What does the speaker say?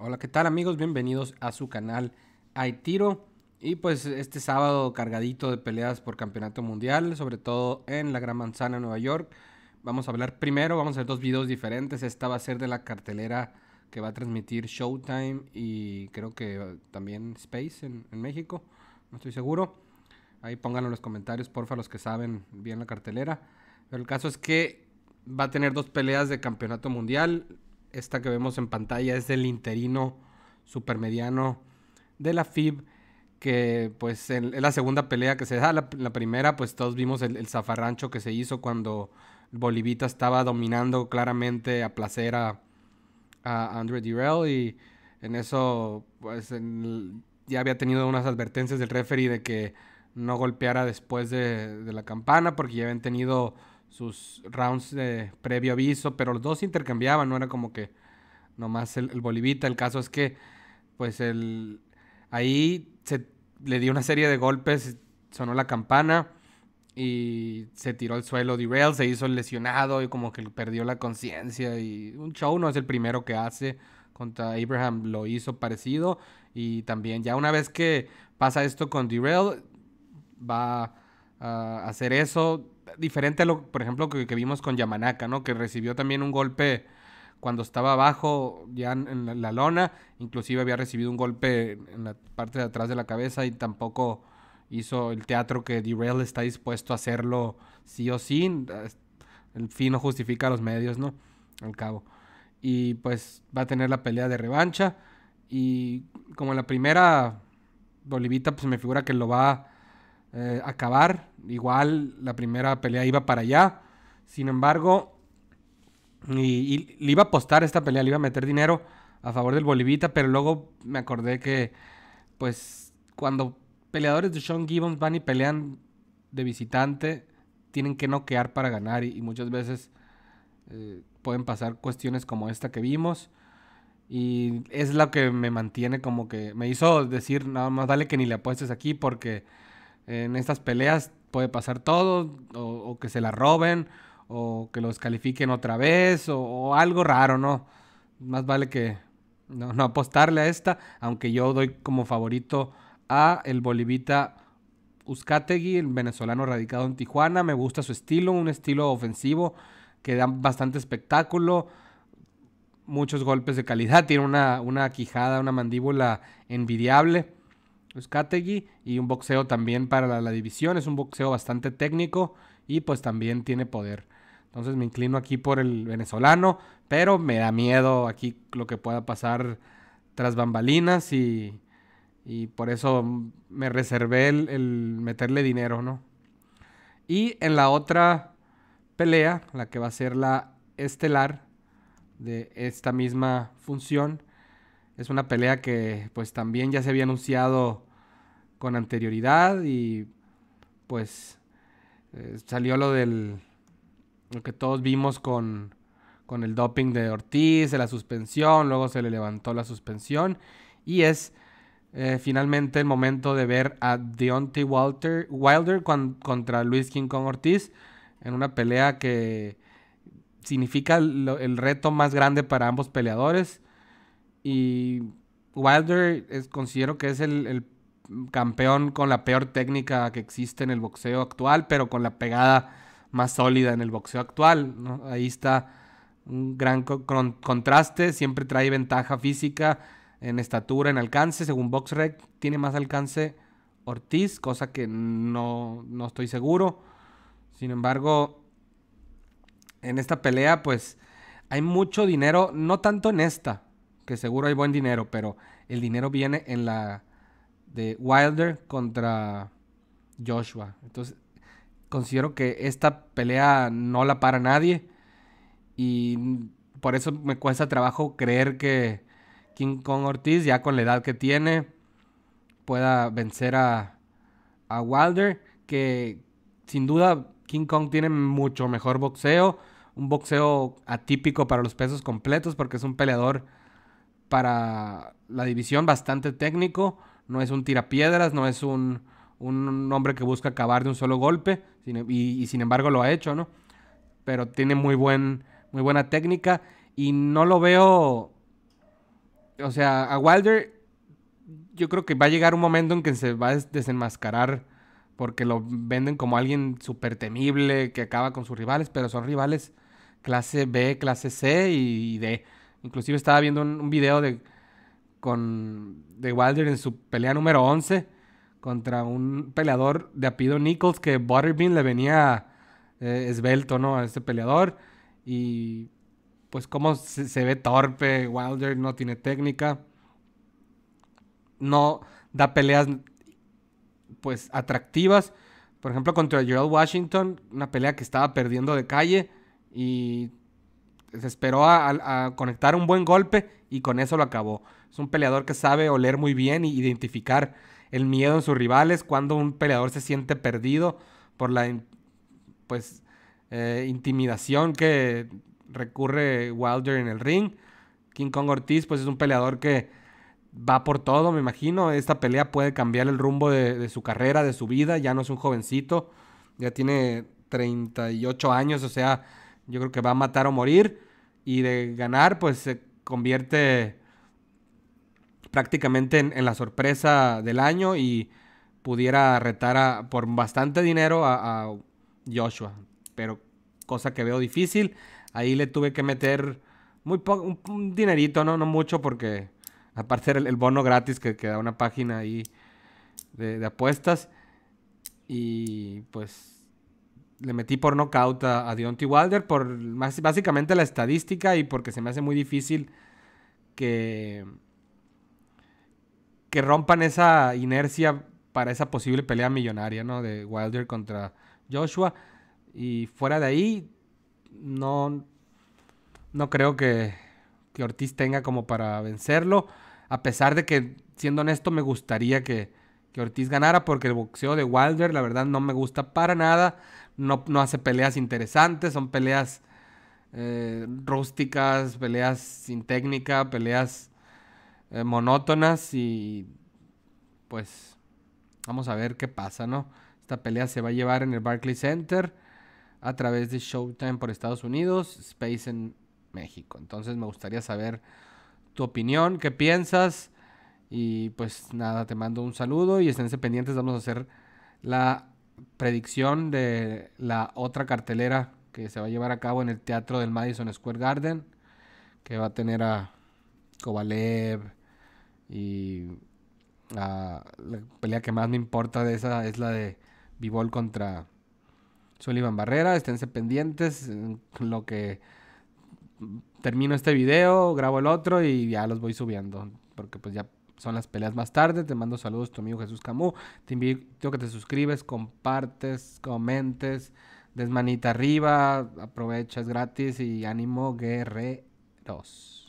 Hola, ¿qué tal amigos? Bienvenidos a su canal Hay Tiro. Y pues este sábado cargadito de peleas por campeonato mundial, sobre todo en la Gran Manzana, Nueva York. Vamos a hablar primero, vamos a hacer dos videos diferentes. Esta va a ser de la cartelera que va a transmitir Showtime y creo que también Space en, México, no estoy seguro. Ahí pónganlo en los comentarios, porfa, los que saben bien la cartelera. Pero el caso es que va a tener dos peleas de campeonato mundial esta que vemos en pantalla es del interino supermediano de la FIB, que pues es la segunda pelea que se da. La, primera, pues todos vimos el, zafarrancho que se hizo cuando Bolivita estaba dominando claramente a placer a, a Andre Durrell y en eso, pues ya había tenido unas advertencias del referee de que no golpeara después de, de la campana porque ya habían tenido sus rounds de previo aviso, pero los dos intercambiaban, no era como que nomás el, Bolivita. El caso es que, pues, el, ahí se le dio una serie de golpes, sonó la campana y se tiró al suelo D-Rail. se hizo lesionado y como que perdió la conciencia y un show no es el primero que hace contra Abraham lo hizo parecido y también ya una vez que pasa esto con D-Rail, va hacer eso. Diferente a lo, por ejemplo, que, vimos con Yamanaka, ¿no? Que recibió también un golpe cuando estaba abajo, ya en la, lona. Inclusive había recibido un golpe en la parte de atrás de la cabeza y tampoco hizo el teatro que Derail está dispuesto a hacerlo sí o sí. El fin no justifica los medios, ¿no? Al cabo. Y pues va a tener la pelea de revancha. Y como la primera, Bolivita pues me figura que lo va eh, acabar. Igual la primera pelea iba para allá. Sin embargo, y, le iba a apostar esta pelea, le iba a meter dinero a favor del Bolivita, pero luego me acordé que, pues, cuando peleadores de Sean Gibbons van y pelean de visitante, tienen que noquear para ganar y, muchas veces eh, pueden pasar cuestiones como esta que vimos. Y es lo que me mantiene como que me hizo decir, nada más dale que ni le apuestes aquí porque en estas peleas puede pasar todo, o, que se la roben, o que los califiquen otra vez, o, algo raro, ¿no? Más vale que no, apostarle a esta, aunque yo doy como favorito a el bolivita Uzcategui, el venezolano radicado en Tijuana. Me gusta su estilo, un estilo ofensivo que da bastante espectáculo, muchos golpes de calidad, tiene una, una quijada, una mandíbula envidiable y un boxeo también para la, división. Es un boxeo bastante técnico y pues también tiene poder. Entonces me inclino aquí por el venezolano, pero me da miedo aquí lo que pueda pasar tras bambalinas y, por eso me reservé el, meterle dinero, ¿no? Y en la otra pelea, la que va a ser la estelar de esta misma función, es una pelea que pues también ya se había anunciado con anterioridad y pues eh, salió lo del lo que todos vimos con, con el doping de Ortiz, de la suspensión, luego se le levantó la suspensión y es eh, finalmente el momento de ver a Deontay Wilder contra Luis King con Ortiz en una pelea que significa el reto más grande para ambos peleadores y Wilder es, considero que es el, el campeón con la peor técnica que existe en el boxeo actual, pero con la pegada más sólida en el boxeo actual. Ahí está un gran contraste, siempre trae ventaja física en estatura, en alcance. Según BoxRec, tiene más alcance Ortiz, cosa que no, no estoy seguro. Sin embargo, en esta pelea, pues hay mucho dinero, no tanto en esta, que seguro hay buen dinero, pero el dinero viene en la de Wilder contra Joshua. Entonces, considero que esta pelea no la para nadie. Y por eso me cuesta trabajo creer que King Kong Ortiz, ya con la edad que tiene, pueda vencer a, Wilder. Que sin duda King Kong tiene mucho mejor boxeo. Un boxeo atípico para los pesos completos porque es un peleador para la división bastante técnico no es un tirapiedras, no es un, un hombre que busca acabar de un solo golpe, y, sin embargo lo ha hecho, ¿no? Pero tiene muy, muy buena técnica y no lo veo... O sea, a Wilder yo creo que va a llegar un momento en que se va a desenmascarar porque lo venden como alguien súper temible que acaba con sus rivales, pero son rivales clase B, clase C y, D. Inclusive estaba viendo un video de con de Wilder en su pelea número 11 contra un peleador de Apido Nichols que Butterbean le venía eh, esbelto, ¿no? A este peleador y pues como se, ve torpe, Wilder no tiene técnica, no da peleas pues atractivas. Por ejemplo, contra Gerald Washington, una pelea que estaba perdiendo de calle y se esperó a conectar un buen golpe y con eso lo acabó. Es un peleador que sabe oler muy bien e identificar el miedo en sus rivales, cuando un peleador se siente perdido por la pues eh, intimidación que recurre Wilder en el ring. King Kong Ortiz pues es un peleador que va por todo, me imagino. Esta pelea puede cambiar el rumbo de, su carrera, de su vida. Ya no es un jovencito, ya tiene 38 años, o sea, yo creo que va a matar o morir. Y de ganar, pues convierte prácticamente en, la sorpresa del año y pudiera retar a, por bastante dinero a, Joshua. Pero cosa que veo difícil. Ahí le tuve que meter muy poco, un, dinerito, ¿no? No mucho porque aparte el, el bono gratis que, queda da una página ahí de apuestas. Y pues le metí por knockout a, a Deontay Wilder por más, básicamente la estadística y porque se me hace muy difícil que, que rompan esa inercia para esa posible pelea millonaria, ¿no? De Wilder contra Joshua. Y fuera de ahí, no, no creo que, que Ortiz tenga como para vencerlo. A pesar de que, siendo honesto, me gustaría que, que Ortiz ganara porque el boxeo de Wilder la verdad no me gusta para nada, no, no hace peleas interesantes, son peleas eh, rústicas, peleas sin técnica, peleas eh, monótonas y pues vamos a ver qué pasa, ¿no? Esta pelea se va a llevar en el Barclays Center a través de Showtime por Estados Unidos, Space en México. Entonces me gustaría saber tu opinión, qué piensas. Y pues nada, te mando un saludo y esténse pendientes, vamos a hacer la predicción de la otra cartelera que se va a llevar a cabo en el teatro del Madison Square Garden, que va a tener a Kovalev y la pelea que más me importa de esa es la de Bivol contra Sullivan Barrera. Esténse pendientes lo que termino este video, grabo el otro y ya los voy subiendo, porque pues ya son las peleas más tarde. Te mando saludos, tu amigo Jesús Camus. Te invito a que te suscribes, compartes, comentes, des manita arriba, aprovechas gratis y ánimo guerreros.